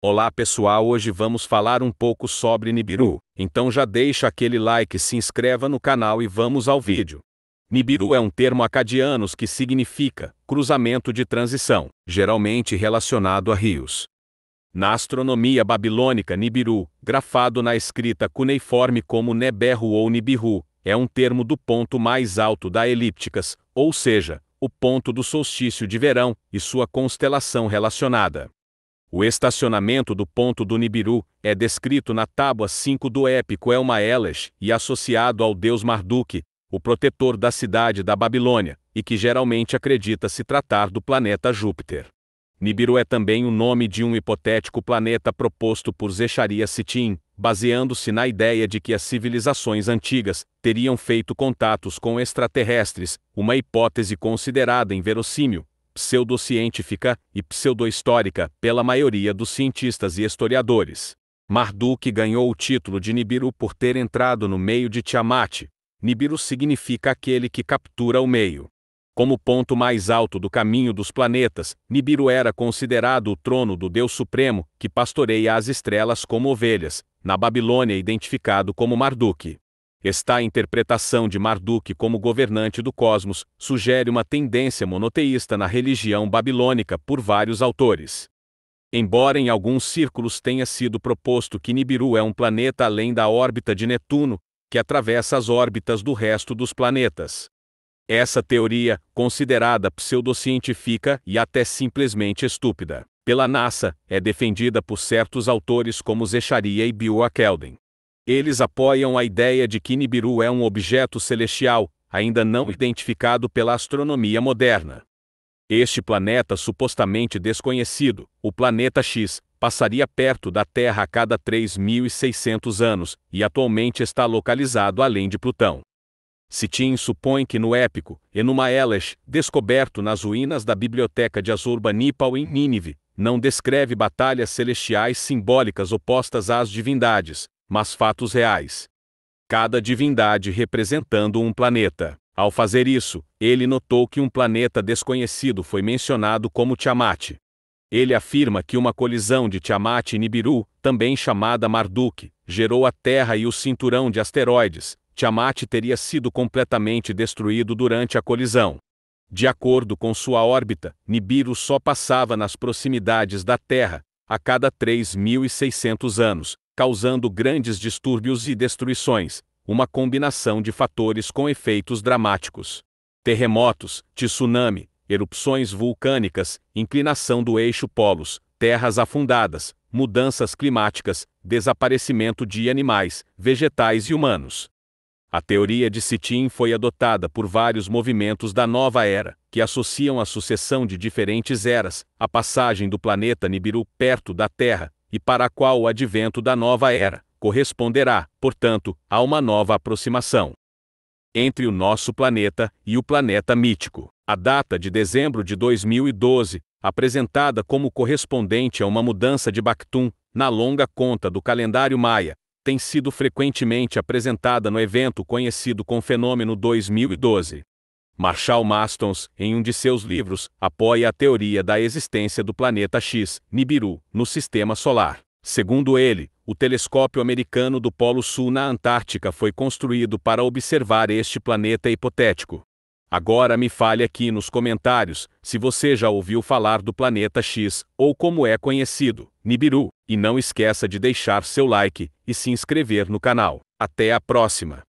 Olá pessoal, hoje vamos falar um pouco sobre Nibiru, então já deixa aquele like e se inscreva no canal e vamos ao vídeo. Nibiru é um termo acadianos que significa cruzamento de transição, geralmente relacionado a rios. Na astronomia babilônica Nibiru, grafado na escrita cuneiforme como Neberru ou Nibiru, é um termo do ponto mais alto da elípticas, ou seja, o ponto do solstício de verão, e sua constelação relacionada. O estacionamento do ponto do Nibiru é descrito na tábua 5 do épico Elma Elish e associado ao deus Marduk, o protetor da cidade da Babilônia, e que geralmente acredita se tratar do planeta Júpiter. Nibiru é também o nome de um hipotético planeta proposto por Zecharia Sitchin, baseando-se na ideia de que as civilizações antigas teriam feito contatos com extraterrestres, uma hipótese considerada inverossímil, pseudocientífica e pseudohistórica pela maioria dos cientistas e historiadores. Marduk ganhou o título de Nibiru por ter entrado no meio de Tiamat. Nibiru significa aquele que captura o meio. Como ponto mais alto do caminho dos planetas, Nibiru era considerado o trono do Deus Supremo, que pastoreia as estrelas como ovelhas, na Babilônia identificado como Marduk. Está a interpretação de Marduk como governante do cosmos, sugere uma tendência monoteísta na religião babilônica por vários autores. Embora em alguns círculos tenha sido proposto que Nibiru é um planeta além da órbita de Netuno, que atravessa as órbitas do resto dos planetas. Essa teoria, considerada pseudocientífica e até simplesmente estúpida pela NASA, é defendida por certos autores como Zecharia e Bill Akeldin. Eles apoiam a ideia de que Nibiru é um objeto celestial, ainda não identificado pela astronomia moderna. Este planeta supostamente desconhecido, o planeta X, passaria perto da Terra a cada 3.600 anos, e atualmente está localizado além de Plutão. Sitin supõe que no épico, Enuma Elish, descoberto nas ruínas da biblioteca de Azurbanipal em Nínive, não descreve batalhas celestiais simbólicas opostas às divindades, mas fatos reais. Cada divindade representando um planeta. Ao fazer isso, ele notou que um planeta desconhecido foi mencionado como Tiamat. Ele afirma que uma colisão de Tiamat e Nibiru, também chamada Marduk, gerou a Terra e o cinturão de asteroides. Tiamat teria sido completamente destruído durante a colisão. De acordo com sua órbita, Nibiru só passava nas proximidades da Terra, a cada 3.600 anos, causando grandes distúrbios e destruições, uma combinação de fatores com efeitos dramáticos. Terremotos, tsunami, erupções vulcânicas, inclinação do eixo polos, terras afundadas, mudanças climáticas, desaparecimento de animais, vegetais e humanos. A teoria de Sitin foi adotada por vários movimentos da nova era, que associam a sucessão de diferentes eras, a passagem do planeta Nibiru perto da Terra, e para a qual o advento da nova era corresponderá, portanto, a uma nova aproximação entre o nosso planeta e o planeta mítico. A data de dezembro de 2012, apresentada como correspondente a uma mudança de Bactum, na longa conta do calendário maia, tem sido frequentemente apresentada no evento conhecido com fenômeno 2012. Marshall Mastons, em um de seus livros, apoia a teoria da existência do planeta X, Nibiru, no sistema solar. Segundo ele, o telescópio americano do Polo Sul na Antártica foi construído para observar este planeta hipotético. Agora me fale aqui nos comentários se você já ouviu falar do planeta X, ou como é conhecido, Nibiru, e não esqueça de deixar seu like e se inscrever no canal. Até a próxima!